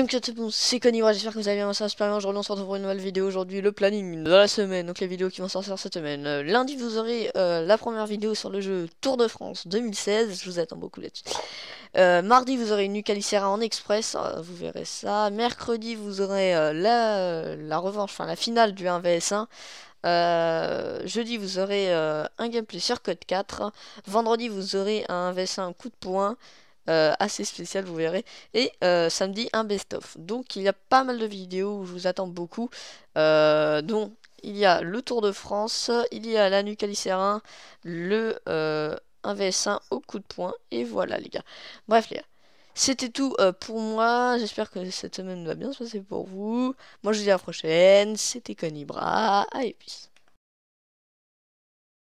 donc c'est Connie, j'espère que vous avez bien, ça super bien, je on se retrouve pour une nouvelle vidéo aujourd'hui, le planning de la semaine, donc les vidéos qui vont sortir cette semaine. Euh, lundi vous aurez euh, la première vidéo sur le jeu Tour de France 2016, je vous attends beaucoup là-dessus. Euh, mardi vous aurez une nucalisera en express, vous verrez ça. Mercredi vous aurez la, la revanche, enfin la finale du 1vs1. jeudi, vous aurez un gameplay sur Code 4. Vendredi, vous aurez un 1 vs 1 coup de poing. Euh, assez spécial, vous verrez. Et euh, samedi, un best-of. Donc il y a pas mal de vidéos où je vous attends beaucoup, euh, dont il y a le Tour de France, il y a la Calicérin, le 1vs1 au coup de poing, et voilà les gars. Bref les gars. C'était tout pour moi. J'espère que cette semaine va bien se passer pour vous. Moi, je vous dis à la prochaine. C'était Conibra. Allez, peace.